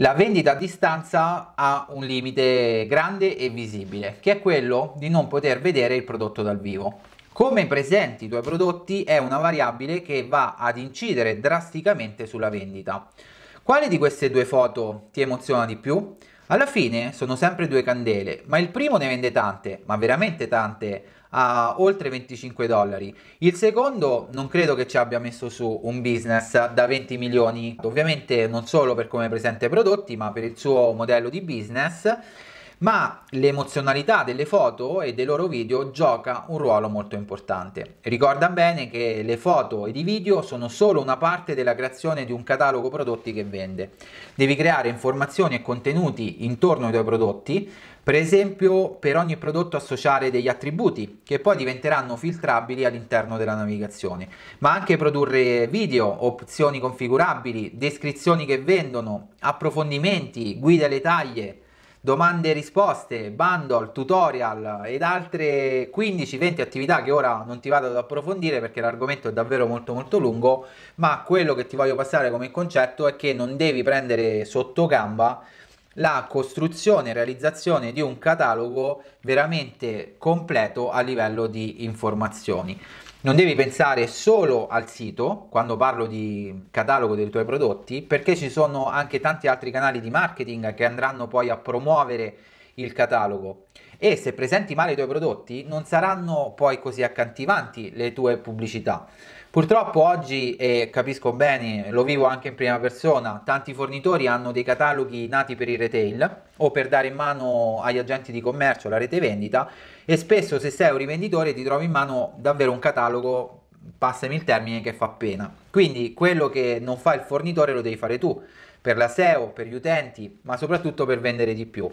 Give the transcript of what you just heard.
La vendita a distanza ha un limite grande e visibile, che è quello di non poter vedere il prodotto dal vivo. Come presenti i tuoi prodotti è una variabile che va ad incidere drasticamente sulla vendita. Quale di queste due foto ti emoziona di più? Alla fine sono sempre due candele, ma il primo ne vende tante, ma veramente tante, a oltre 25 dollari. Il secondo non credo che ci abbia messo su un business da 20 milioni, ovviamente non solo per come presenta i prodotti, ma per il suo modello di business ma l'emozionalità delle foto e dei loro video gioca un ruolo molto importante. Ricorda bene che le foto ed i video sono solo una parte della creazione di un catalogo prodotti che vende. Devi creare informazioni e contenuti intorno ai tuoi prodotti, per esempio per ogni prodotto associare degli attributi che poi diventeranno filtrabili all'interno della navigazione, ma anche produrre video, opzioni configurabili, descrizioni che vendono, approfondimenti, guide alle taglie, domande e risposte, bundle, tutorial ed altre 15-20 attività che ora non ti vado ad approfondire perché l'argomento è davvero molto molto lungo, ma quello che ti voglio passare come concetto è che non devi prendere sotto gamba la costruzione e realizzazione di un catalogo veramente completo a livello di informazioni. Non devi pensare solo al sito quando parlo di catalogo dei tuoi prodotti, perché ci sono anche tanti altri canali di marketing che andranno poi a promuovere il catalogo e se presenti male i tuoi prodotti non saranno poi così accantivanti le tue pubblicità. Purtroppo oggi, e capisco bene, lo vivo anche in prima persona, tanti fornitori hanno dei cataloghi nati per il retail o per dare in mano agli agenti di commercio la rete vendita e spesso se sei un rivenditore ti trovi in mano davvero un catalogo, passami il termine, che fa pena. Quindi quello che non fa il fornitore lo devi fare tu, per la SEO, per gli utenti, ma soprattutto per vendere di più.